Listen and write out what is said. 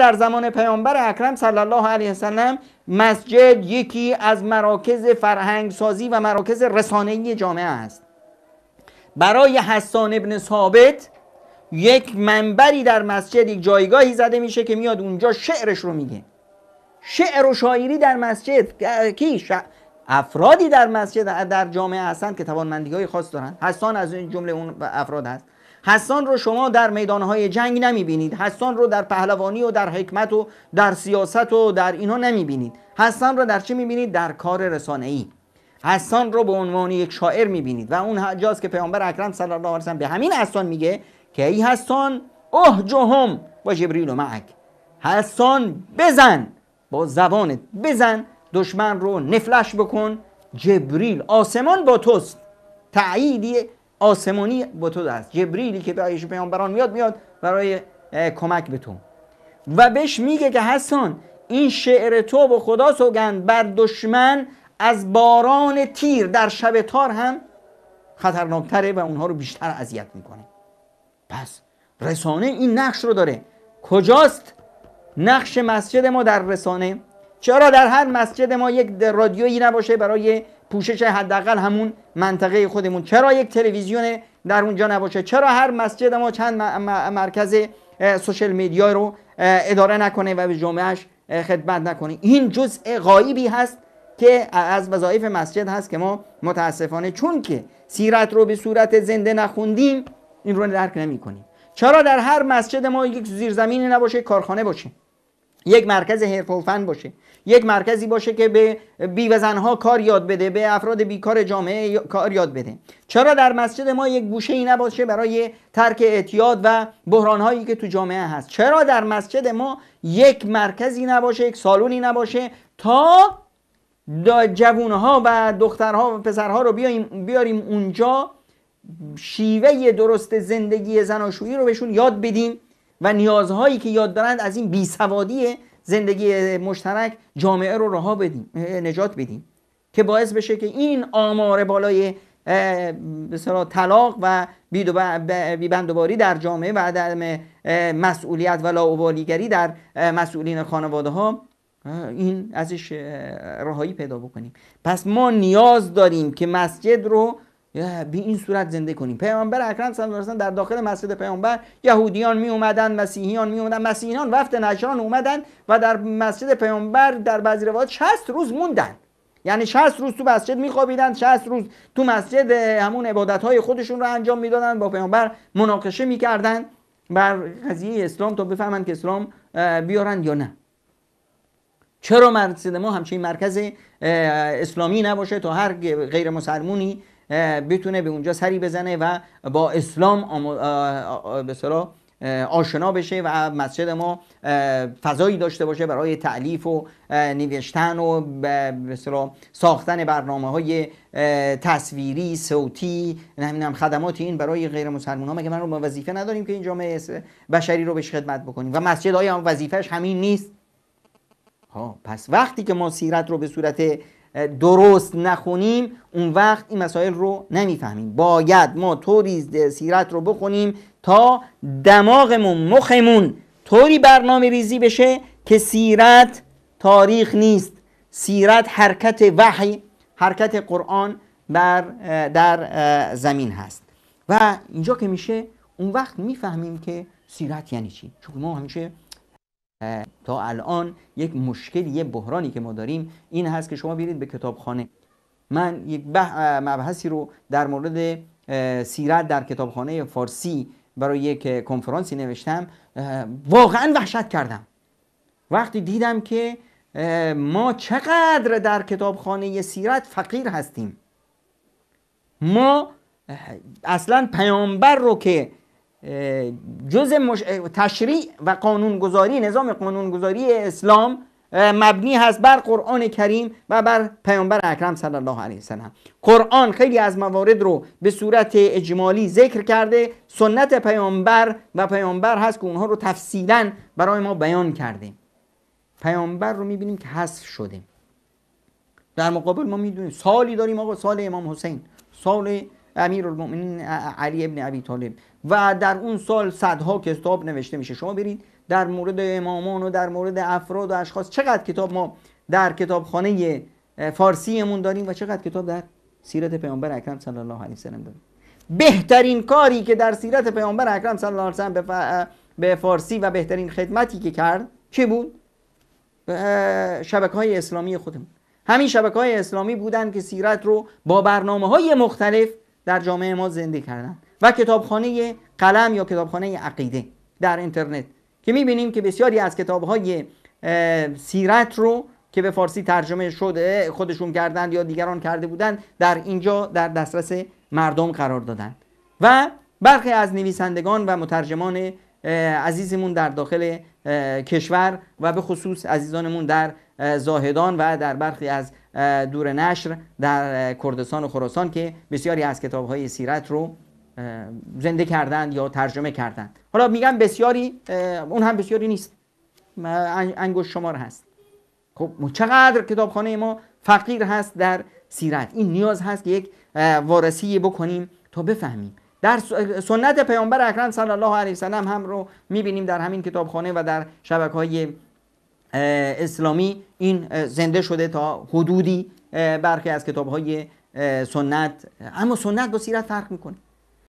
در زمان پیامبر اکرم صلی الله علیه وسلم مسجد یکی از مراکز فرهنگ سازی و مراکز رسانه‌ای جامعه است برای حسان ابن ثابت یک منبری در مسجد یک جایگاهی زده میشه که میاد اونجا شعرش رو میگه شعر و شاعری در مسجد کی افرادی در مسجد در جامعه هستند که توانمندی های خاص دارن حسان از این جمله اون افراد هست حسان رو شما در میدانهای جنگ نمیبینید حسان رو در پهلوانی و در حکمت و در سیاست و در اینها نمیبینید حسان رو در چه بینید؟ در کار ای. حسان رو به عنوان یک شاعر بینید و اون حجاز که پیامبر اکرم صلی الله علیه و به همین حسان میگه که ای حسان اوه جهم با جبریل و معک حسان بزن با زبانت بزن دشمن رو نفلش بکن جبریل آسمان با توست تعییدیه آسمانی با تو است جبریلی که برایش پیامبران میاد میاد برای کمک به تو و بهش میگه که حسان این شعر تو به خدا سوگند بر دشمن از باران تیر در شب تار هم خطرناکتره و اونها رو بیشتر اذیت میکنه پس رسانه این نقش رو داره کجاست نقش مسجد ما در رسانه چرا در هر مسجد ما یک رادیویی نباشه برای پوشش حداقل همون منطقه خودمون چرا یک تلویزیون در اونجا نباشه چرا هر مسجد ما چند مرکز سوشل میدیا رو اداره نکنه و به جامعهش خدمت نکنه این جزء غایبی هست که از وظایف مسجد هست که ما متاسفانه چون که سیرت رو به صورت زنده نخوندیم این رو درک نمی کنیم. چرا در هر مسجد ما یک زیرزمینی نباشه کارخانه باشه یک مرکز حرفه و فن باشه یک مرکزی باشه که به بیوزنها کار یاد بده به افراد بیکار جامعه کار یاد بده چرا در مسجد ما یک گوشه ای نباشه برای ترک اعتیاد و بحران هایی که تو جامعه هست چرا در مسجد ما یک مرکزی نباشه یک سالونی نباشه تا جوونها و دخترها و پسرها رو بیاریم, بیاریم اونجا شیوه درست زندگی زناشویی رو بهشون یاد بدیم و نیازهایی که یاد دارند از این بیسوادی زندگی مشترک جامعه رو رها بدیم نجات بدیم که باعث بشه که این آمار بالای مثلا طلاق و بیبندوباری در جامعه و عدم مسئولیت و لاعبالیگری در مسئولین خانواده ها این ازش رهایی پیدا بکنیم پس ما نیاز داریم که مسجد رو به این صورت زنده کنیم پیامبر اکرم صلی الله علیه در داخل مسجد پیامبر یهودیان می اومدن مسیحیان می اومدن مسیحیان وفد نشان اومدن و در مسجد پیامبر در بعضی روایات 60 روز موندن یعنی 60 روز تو مسجد میخوابیدن 60 روز تو مسجد همون عبادت های خودشون رو انجام میدادن با پیامبر مناقشه میکردن بر قضیه اسلام تا بفهمن که اسلام بیارن یا نه چرا مسجد ما همچین مرکز اسلامی نباشه تا هر غیر مسلمونی بتونه به اونجا سری بزنه و با اسلام به آشنا بشه و مسجد ما فضایی داشته باشه برای تعلیف و نوشتن و مثلا ساختن برنامه های تصویری صوتی نمیدونم خدمات این برای غیر مسلمان ها مگه من رو ما وظیفه نداریم که این جامعه بشری رو بهش خدمت بکنیم و مسجد های هم وظیفهش همین نیست ها خب، پس وقتی که ما سیرت رو به صورت درست نخونیم اون وقت این مسائل رو نمیفهمیم باید ما طوری سیرت رو بخونیم تا دماغمون مخمون طوری برنامه ریزی بشه که سیرت تاریخ نیست سیرت حرکت وحی حرکت قرآن بر در زمین هست و اینجا که میشه اون وقت میفهمیم که سیرت یعنی چی چون ما همیشه تا الان یک مشکل یه بحرانی که ما داریم این هست که شما بیرید به کتابخانه من یک مبحثی رو در مورد سیرت در کتابخانه فارسی برای یک کنفرانسی نوشتم واقعا وحشت کردم وقتی دیدم که ما چقدر در کتابخانه سیرت فقیر هستیم ما اصلا پیامبر رو که جز مش... تشریع و قانونگذاری نظام قانونگذاری اسلام مبنی هست بر قرآن کریم و بر پیامبر اکرم صلی الله علیه وسلم قرآن خیلی از موارد رو به صورت اجمالی ذکر کرده سنت پیامبر و پیامبر هست که اونها رو تفصیلا برای ما بیان کرده پیامبر رو میبینیم که حذف شده در مقابل ما میدونیم سالی داریم آقا سال امام حسین سال المؤمنین علی ابن ابی طالب و در اون سال صدها کتاب نوشته میشه شما برید در مورد امامان و در مورد افراد و اشخاص چقدر کتاب ما در کتابخانه فارسیمون داریم و چقدر کتاب در سیرت پیامبر اکرم صلی الله علیه و داریم بهترین کاری که در سیرت پیامبر اکرم صلی الله علیه و به فارسی و بهترین خدمتی که کرد چه بود شبکه های اسلامی خودمون همین شبکه های اسلامی بودن که سیرت رو با برنامه های مختلف در جامعه ما زنده کردن و کتابخانه قلم یا کتابخانه عقیده در اینترنت که میبینیم که بسیاری از کتابهای سیرت رو که به فارسی ترجمه شده خودشون کردند یا دیگران کرده بودند در اینجا در دسترس مردم قرار دادند و برخی از نویسندگان و مترجمان عزیزمون در داخل کشور و به خصوص عزیزانمون در زاهدان و در برخی از دور نشر در کردستان و خراسان که بسیاری از کتاب های سیرت رو زنده کردند یا ترجمه کردند حالا میگم بسیاری اون هم بسیاری نیست انگوش شمار هست خب چقدر کتابخانه ما فقیر هست در سیرت این نیاز هست که یک وارسی بکنیم تا بفهمیم در سنت پیامبر اکرم صلی الله علیه و هم رو میبینیم در همین کتابخانه و در شبکه های اسلامی این زنده شده تا حدودی برخی از کتاب های سنت اما سنت با سیرت فرق میکنه